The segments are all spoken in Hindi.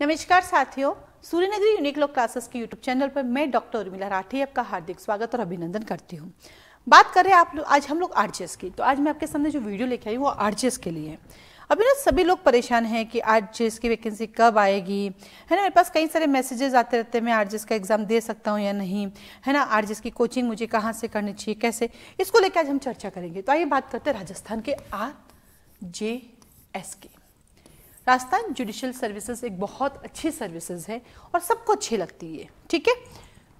नमस्कार साथियों सूर्यनगरी यूनिक लोग क्लासेस के यूट्यूब चैनल पर मैं डॉक्टर उर्मिला राठी आपका हार्दिक स्वागत और अभिनंदन करती हूँ बात करें आप लोग आज हम लोग आरजीएस की तो आज मैं आपके सामने जो वीडियो लेके आई वो आरजीएस के लिए है अभी ना सभी लोग परेशान हैं कि आरजीएस की वैकेंसी कब आएगी है ना मेरे पास कई सारे मैसेजेस आते रहते हैं मैं आरजीएस का एग्ज़ाम दे सकता हूँ या नहीं है ना आरजीएस की कोचिंग मुझे कहाँ से करनी चाहिए कैसे इसको लेकर आज हम चर्चा करेंगे तो आइए बात करते हैं राजस्थान के आर जे एस की राजस्थान जुडिशल सर्विसेज एक बहुत अच्छी सर्विसेज है और सबको अच्छी लगती है ठीक है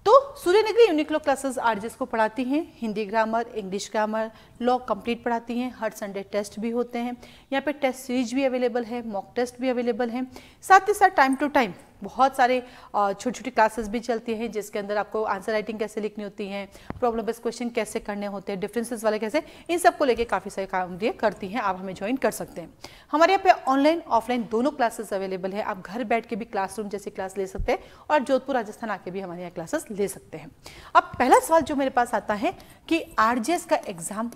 तो Surya Suryanagari unique law classes RJS को पढ़ाती हैं Hindi grammar English grammar law complete पढ़ाती हैं हर संडे टेस्ट भी होते हैं यहाँ पे टेस्ट सीरीज भी अवेलेबल है मॉक टेस्ट भी अवेलेबल है साथ ही साथ टाइम टू टाइम बहुत सारे छोटी छोटी क्लासेस भी चलती हैं जिसके अंदर आपको आंसर राइटिंग कैसे लिखनी होती है प्रॉब्लम बेस्ड क्वेश्चन कैसे करने होते हैं डिफरेंसेस वाले कैसे इन सब को लेकर काफ़ी सारे काम ये करती हैं आप हमें ज्वाइन कर सकते हैं हमारे यहाँ पे ऑनलाइन ऑफलाइन दोनों क्लासेस अवेलेबल है आप घर बैठ के भी क्लासरूम जैसी क्लास ले सकते हैं और जोधपुर राजस्थान आके भी हमारे यहाँ क्लासेस ले सकते हैं अब पहला सवाल जो मेरे पास आता है कि आर का एग्ज़ाम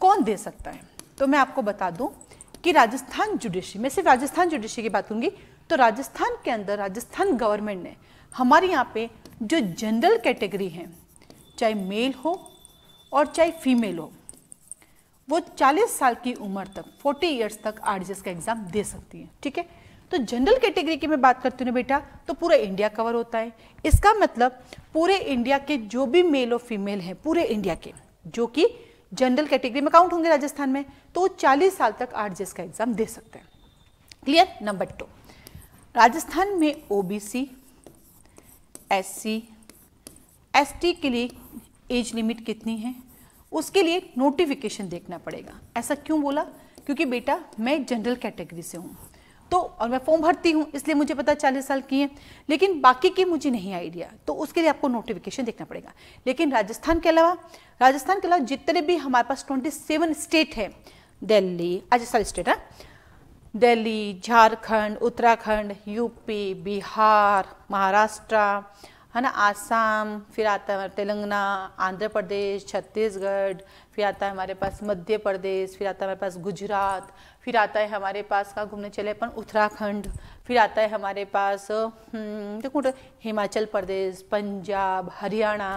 कौन दे सकता है तो मैं आपको बता दूँ कि राजस्थान जुडिशरी मैं सिर्फ राजस्थान जुडिशरी की बात करूंगी तो राजस्थान के अंदर राजस्थान गवर्नमेंट ने हमारे यहाँ पे जो जनरल कैटेगरी है चाहे मेल हो और चाहे फीमेल हो वो 40 साल की उम्र तक 40 इयर्स तक आरजीएस का एग्ज़ाम दे सकती है ठीक है तो जनरल कैटेगरी की मैं बात करती हूँ बेटा तो पूरा इंडिया कवर होता है इसका मतलब पूरे इंडिया के जो भी मेल और फीमेल हैं पूरे इंडिया के जो कि जनरल कैटेगरी में काउंट होंगे राजस्थान में तो वो चालीस साल तक आरजीएस का एग्ज़ाम दे सकते हैं क्लियर नंबर टू राजस्थान में ओबीसी, एससी, एसटी के लिए एज लिमिट कितनी है उसके लिए नोटिफिकेशन देखना पड़ेगा ऐसा क्यों बोला क्योंकि बेटा मैं जनरल कैटेगरी से हूँ तो और मैं फॉर्म भरती हूँ इसलिए मुझे पता चालीस साल की है लेकिन बाकी की मुझे नहीं आइडिया तो उसके लिए आपको नोटिफिकेशन देखना पड़ेगा लेकिन राजस्थान के अलावा राजस्थान के अलावा जितने भी हमारे पास ट्वेंटी सेवन स्टेट है दिल्ली राजस्थान सारी स्टेट है दिल्ली झारखंड उत्तराखंड यूपी बिहार महाराष्ट्र है ना आसाम फिर आता है तेलंगाना आंध्र प्रदेश छत्तीसगढ़ फिर आता है हमारे पास मध्य प्रदेश फिर आता है हमारे पास गुजरात फिर आता है हमारे पास कहाँ घूमने चले अपन उत्तराखंड फिर आता है हमारे पास हम्म, देखो तो हिमाचल प्रदेश पंजाब हरियाणा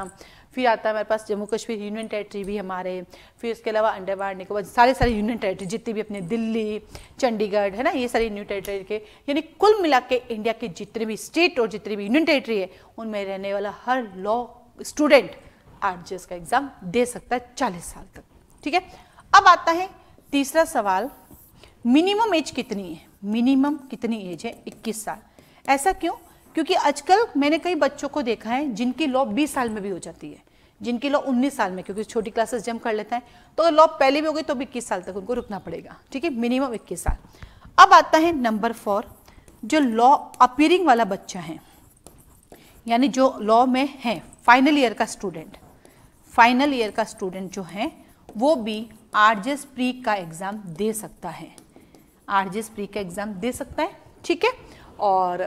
फिर आता है हमारे पास जम्मू कश्मीर यूनियन टेरेटरी भी हमारे फिर उसके अलावा अंडरवार निकोबार सारे सारे यूनियन टेरेटरी जितनी भी अपने दिल्ली चंडीगढ़ है ना ये सारी यूनियन टेरेटरी के यानी कुल मिला के इंडिया के जितने भी स्टेट और जितनी भी यूनियन टेरेटरी है उनमें रहने वाला हर लॉ स्टूडेंट आर का एग्ज़ाम दे सकता है चालीस साल तक ठीक है अब आता है तीसरा सवाल मिनिमम एज कितनी है मिनिमम कितनी एज है 21 साल ऐसा क्यों क्योंकि आजकल मैंने कई बच्चों को देखा है जिनकी लॉ बीस साल में भी हो जाती है जिनकी लॉ उन्नीस साल में क्योंकि छोटी क्लासेस जम कर लेते हैं तो अगर लॉ पहले भी हो गई तो भी इक्कीस साल तक उनको रुकना पड़ेगा ठीक है मिनिमम इक्कीस साल अब आता है नंबर फोर जो लॉ अपीयरिंग वाला बच्चा है यानी जो लॉ में है फाइनल ईयर का स्टूडेंट फाइनल ईयर का स्टूडेंट जो है वो भी आरजेस प्री का एग्ज़ाम दे सकता है आरजेस प्री का एग्ज़ाम दे सकता है ठीक है और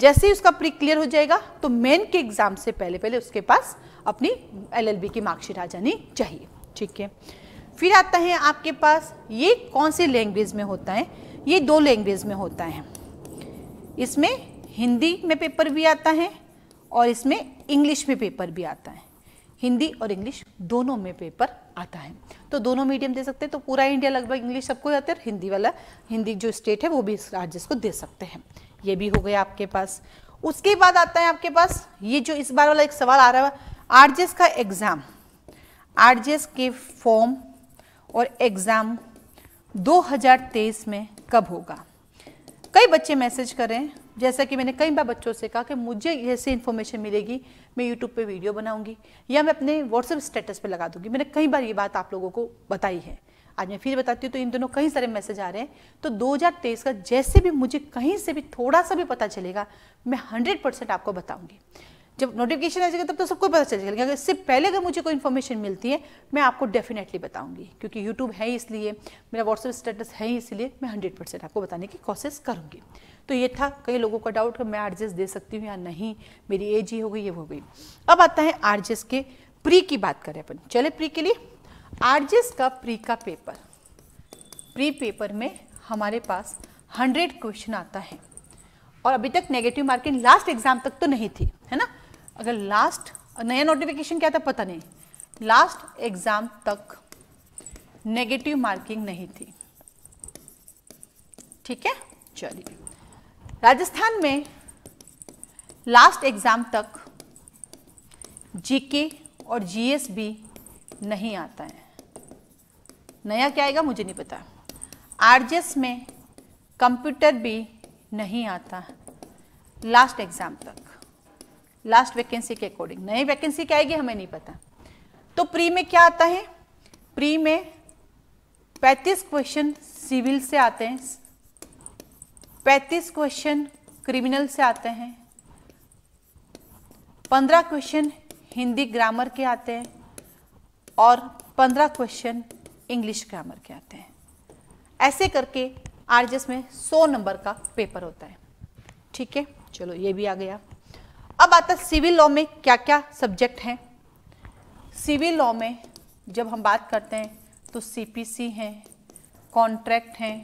जैसे ही उसका प्री क्लियर हो जाएगा तो मेन के एग्जाम से पहले पहले उसके पास अपनी एलएलबी की मार्कशीट आ जानी चाहिए ठीक है फिर आता है आपके पास ये कौन सी लैंग्वेज में होता है ये दो लैंग्वेज में होता है इसमें हिंदी में पेपर भी आता है और इसमें इंग्लिश में पेपर भी आता है हिंदी और इंग्लिश दोनों में पेपर आता है तो दोनों मीडियम दे सकते हैं तो पूरा इंडिया लगभग इंग्लिश सबको आता है हिंदी वाला हिंदी जो स्टेट है वो भी राज्य को दे सकते हैं ये भी हो गया आपके पास उसके बाद आता है आपके पास ये जो इस बार वाला एक सवाल आ रहा है आरजेएस का एग्ज़ाम आरजेएस के फॉर्म और एग्ज़ाम 2023 में कब होगा कई बच्चे मैसेज हैं जैसा कि मैंने कई बार बच्चों से कहा कि मुझे ऐसे इन्फॉर्मेशन मिलेगी मैं यूट्यूब पे वीडियो बनाऊंगी या मैं अपने व्हाट्सएप स्टेटस पे लगा दूंगी मैंने कई बार ये बात आप लोगों को बताई है आज मैं फिर बताती हूँ तो इन दोनों कई सारे मैसेज आ रहे हैं तो 2023 का जैसे भी मुझे कहीं से भी थोड़ा सा भी पता चलेगा मैं 100 परसेंट आपको बताऊंगी जब नोटिफिकेशन आ जाएगा तब तो सबको पता चल जाएगा अगर इससे पहले अगर मुझे कोई इन्फॉर्मेशन मिलती है मैं आपको डेफिनेटली बताऊंगी क्योंकि यूट्यूब है इसलिए मेरा व्हाट्सएप स्टेटस है इसलिए मैं हंड्रेड परसेंट आपको बताने की कोशिश करूंगी तो ये था कई लोगों का डाउट कि मैं आरजेस दे सकती हूँ या नहीं मेरी एज ही हो गई ये हो गई अब आता है आरजेस के प्री की बात करें अपन चले प्री के लिए आरजीएस का प्री का पेपर प्री पेपर में हमारे पास हंड्रेड क्वेश्चन आता है और अभी तक नेगेटिव मार्किंग लास्ट एग्जाम तक तो नहीं थी है ना अगर लास्ट नया नोटिफिकेशन क्या था पता नहीं लास्ट एग्जाम तक नेगेटिव मार्किंग नहीं थी ठीक है चलिए राजस्थान में लास्ट एग्जाम तक जीके और जीएस भी नहीं आता है नया क्या आएगा मुझे नहीं पता आरजीएस में कंप्यूटर भी नहीं आता लास्ट एग्जाम तक लास्ट वैकेंसी के अकॉर्डिंग नई वैकेंसी क्या आएगी हमें नहीं पता तो प्री में क्या आता है प्री में 35 क्वेश्चन सिविल से आते हैं 35 क्वेश्चन क्रिमिनल से आते हैं 15 क्वेश्चन हिंदी ग्रामर के आते हैं और 15 क्वेश्चन इंग्लिश ग्रामर के आते हैं ऐसे करके आरजीएस में 100 नंबर का पेपर होता है ठीक है चलो ये भी आ गया अब आता सिविल लॉ में क्या क्या सब्जेक्ट हैं सिविल लॉ में जब हम बात करते हैं तो सीपीसी हैं कॉन्ट्रैक्ट हैं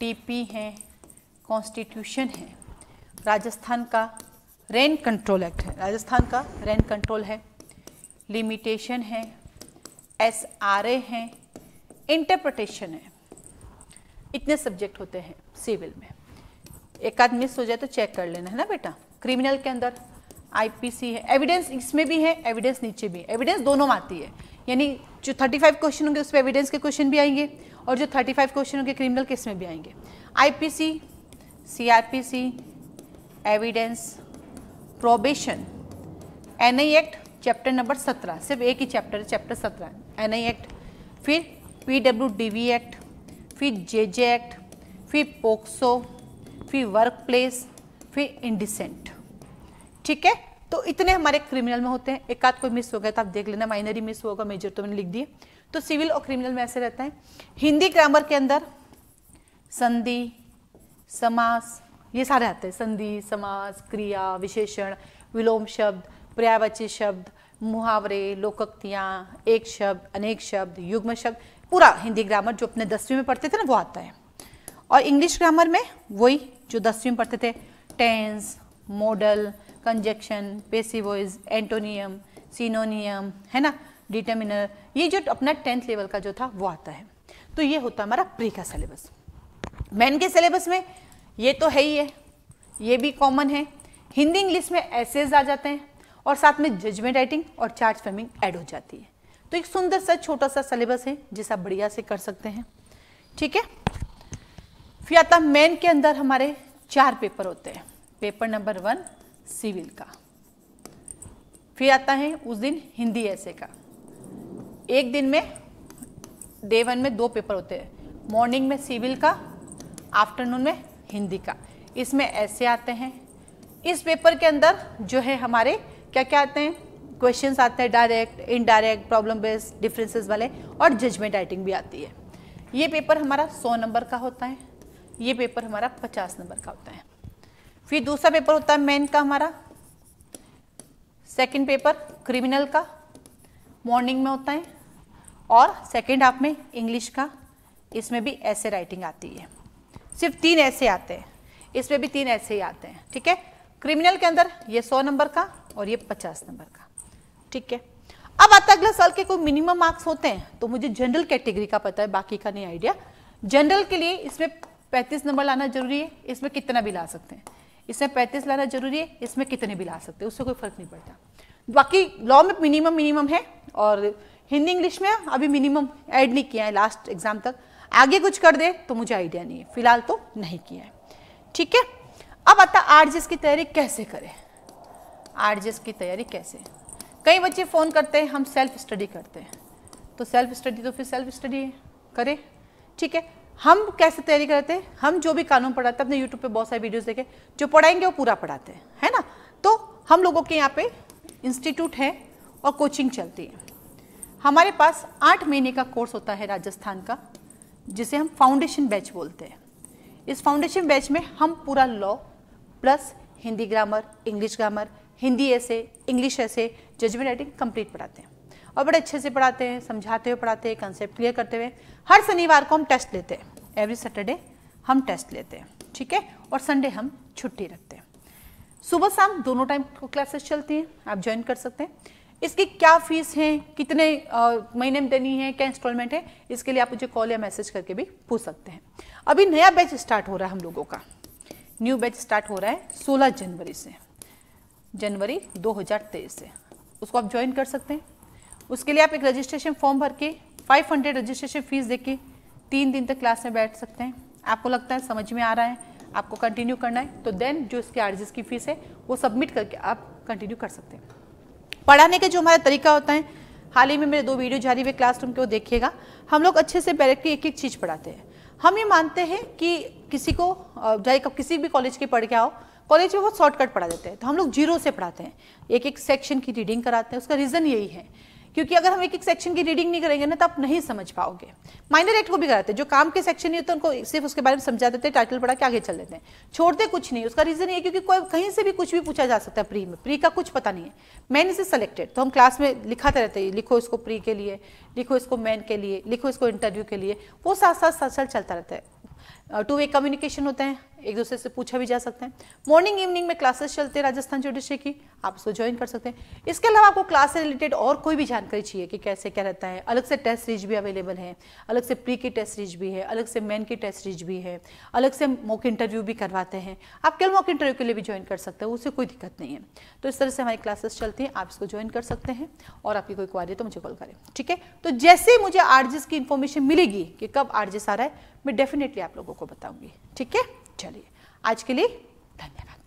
टीपी हैं कॉन्स्टिट्यूशन है राजस्थान का रेंट कंट्रोल एक्ट है राजस्थान का रेंट कंट्रोल है लिमिटेशन है एस आर ए हैं इंटरप्रटेशन है इतने सब्जेक्ट होते हैं सिविल में एक आध मिस हो जाए तो चेक कर लेना है ना बेटा क्रिमिनल के अंदर आईपीसी है एविडेंस इसमें भी है एविडेंस नीचे भी है एविडेंस दोनों में आती है यानी जो 35 क्वेश्चन होंगे उसमें एविडेंस के क्वेश्चन भी आएंगे और जो 35 क्वेश्चन होंगे क्रिमिनल केस में भी आएंगे IPC CrPC evidence probation NI act chapter number 17 सिर्फ एक ही चैप्टर है चैप्टर 17 एनआई एक्ट फिर पी डब्ल्यू एक्ट फिर जे जे एक्ट फिर पोक्सो फिर वर्क प्लेस फिर इंडिसेंट ठीक है तो इतने हमारे क्रिमिनल में होते हैं एक आध कोई मिस हो गया तो आप देख लेना माइनरी मिस होगा मेजर तो मैंने लिख दिए तो सिविल और क्रिमिनल में ऐसे रहता है हिंदी ग्रामर के अंदर संधि समास ये सारे आते हैं संधि समास क्रिया विशेषण विलोम शब्द पर्यावची शब्द मुहावरे लोकक्तियाँ एक शब्द अनेक शब्द युग्म शब्द पूरा हिंदी ग्रामर जो अपने दसवीं में पढ़ते थे ना वो आता है और इंग्लिश ग्रामर में वही जो दसवीं में पढ़ते थे tense modal conjunction passive voice antonym synonym है ना डिटर्मिनर ये जो अपना टेंथ लेवल का जो था वो आता है तो ये होता हमारा प्री का सिलेबस मैन के सिलेबस में ये तो है ही है ये भी कॉमन है हिंदी इंग्लिश में एसेज आ जाते हैं और साथ में जजमेंट राइटिंग और चार्ज फेमिंग ऐड हो जाती है तो एक सुंदर सा छोटा सा सिलेबस है जिसे आप बढ़िया से कर सकते हैं ठीक है फिर आता मेन के अंदर हमारे चार पेपर होते हैं पेपर नंबर वन सिविल का फिर आता है उस दिन हिंदी ऐसे का एक दिन में डे वन में दो पेपर होते हैं मॉर्निंग में सिविल का आफ्टरनून में हिंदी का इसमें ऐसे आते हैं इस पेपर के अंदर जो है हमारे क्या क्या आते हैं क्वेश्चंस आते हैं direct indirect problem based differences वाले और जजमेंट राइटिंग भी आती है ये पेपर हमारा सौ नंबर का होता है ये पेपर हमारा पचास नंबर का होता है फिर दूसरा पेपर होता है मेन का हमारा सेकेंड पेपर क्रिमिनल का मॉर्निंग में होता है और सेकेंड हाफ में इंग्लिश का इसमें भी ऐसे राइटिंग आती है सिर्फ तीन ऐसे आते हैं इसमें भी तीन ऐसे ही आते हैं ठीक है क्रिमिनल के अंदर ये सौ नंबर का और ये पचास नंबर का ठीक है अब आता अगला साल के कोई मिनिमम मार्क्स होते हैं तो मुझे जनरल कैटेगरी का पता है बाकी का नहीं आइडिया जनरल के लिए इसमें पैंतीस नंबर लाना जरूरी है इसमें कितना भी ला सकते हैं इसमें पैंतीस लाना जरूरी है इसमें कितने भी ला सकते हैं उससे कोई फर्क नहीं पड़ता बाकी लॉ में मिनिमम मिनिमम है और हिंदी इंग्लिश में अभी मिनिमम ऐड नहीं किया है लास्ट एग्जाम तक आगे कुछ कर दे तो मुझे आइडिया नहीं है फिलहाल तो नहीं किया है ठीक है अब आता आर की तैयारी कैसे करें आर की तैयारी कैसे कई बच्चे फ़ोन करते हैं हम सेल्फ स्टडी करते हैं तो सेल्फ स्टडी तो फिर सेल्फ स्टडी करें ठीक है हम कैसे तैयारी करते हैं हम जो भी कानून पढ़ाते हैं अपने यूट्यूब पे बहुत सारे वीडियोस देखे जो पढ़ाएंगे वो पूरा पढ़ाते हैं है ना तो हम लोगों के यहाँ पे इंस्टीट्यूट है और कोचिंग चलती है हमारे पास आठ महीने का कोर्स होता है राजस्थान का जिसे हम फाउंडेशन बैच बोलते हैं इस फाउंडेशन बैच में हम पूरा law plus Hindi grammar English grammar Hindi ऐसे इंग्लिश ऐसे जजमेंट राइटिंग कंप्लीट पढ़ाते हैं और बड़े अच्छे से पढ़ाते हैं समझाते हुए पढ़ाते हैं कंसेप्ट क्लियर करते हुए हर शनिवार को हम टेस्ट लेते हैं एवरी सैटरडे हम टेस्ट लेते हैं ठीक है और संडे हम छुट्टी रखते हैं सुबह शाम दोनों टाइम को क्लासेस चलती हैं आप ज्वाइन कर सकते हैं इसकी क्या फीस है कितने महीने में देनी है क्या इंस्टॉलमेंट है इसके लिए आप मुझे कॉल या मैसेज करके भी पूछ सकते हैं अभी नया बैच स्टार्ट हो रहा है हम लोगों का न्यू बैच स्टार्ट हो रहा है 16 जनवरी से जनवरी 2023 से उसको आप ज्वाइन कर सकते हैं उसके लिए आप एक रजिस्ट्रेशन फॉर्म भर के 500 रजिस्ट्रेशन फीस दे के तीन दिन तक क्लास में बैठ सकते हैं आपको लगता है समझ में आ रहा है आपको कंटिन्यू करना है तो देन जो इसके आर की फीस है वो सबमिट करके आप कंटिन्यू कर सकते हैं पढ़ाने का जो हमारा तरीका होता है हाल ही में मेरे दो वीडियो जारी हुए क्लासरूम के वो देखिएगा हम लोग अच्छे से बैरक की एक एक चीज़ पढ़ाते हैं हम ये मानते हैं कि किसी को चाहे किसी भी कॉलेज के पढ़ के आओ कॉलेज में बहुत शॉर्टकट पढ़ा देते हैं तो हम लोग जीरो से पढ़ाते हैं एक एक सेक्शन की रीडिंग कराते हैं उसका रीज़न यही है क्योंकि अगर हम एक एक सेक्शन की रीडिंग नहीं करेंगे ना तो आप नहीं समझ पाओगे माइनर एक्ट को भी कराते हैं जो काम के सेक्शन नहीं होते उनको सिर्फ उसके बारे में समझा देते हैं टाइटल पढ़ा के आगे चल देते हैं छोड़ते कुछ नहीं उसका रीज़न ये क्योंकि कोई कहीं से भी कुछ भी पूछा जा सकता है प्री में प्री का कुछ पता नहीं है मैन इसे सेलेक्टेड तो हम क्लास में लिखाते रहते हैं लिखो इसको प्री के लिए लिखो इसको मैन के लिए लिखो इसको इंटरव्यू के लिए वो साथ साथ साथ साथ चलता रहता है टू वे कम्युनिकेशन होते हैं एक दूसरे से पूछा भी जा सकता है मॉर्निंग इवनिंग में क्लासेस चलते हैं राजस्थान ज्योतिषी की आप उसको ज्वाइन कर सकते हैं इसके अलावा आपको क्लास से रिलेटेड और कोई भी जानकारी चाहिए कि कैसे क्या रहता है अलग से टेस्ट सीरीज भी अवेलेबल है अलग से प्री की टेस्ट सीरीज भी है अलग से मेन की टेस्ट सीरीज भी है अलग से मॉक इंटरव्यू भी करवाते हैं आप कल मॉक इंटरव्यू के लिए भी ज्वाइन कर सकते हो उससे कोई दिक्कत नहीं है तो इस तरह से हमारी क्लासेस चलती हैं आप इसको ज्वाइन कर सकते हैं और आपकी कोई क्वारी तो मुझे कॉल करें ठीक है तो जैसे मुझे आरजीएस की इन्फॉर्मेशन मिलेगी कि कब आरजीएस आ रहा है मैं डेफिनेटली आप लोगों को बताऊंगी ठीक है चलिए आज के लिए धन्यवाद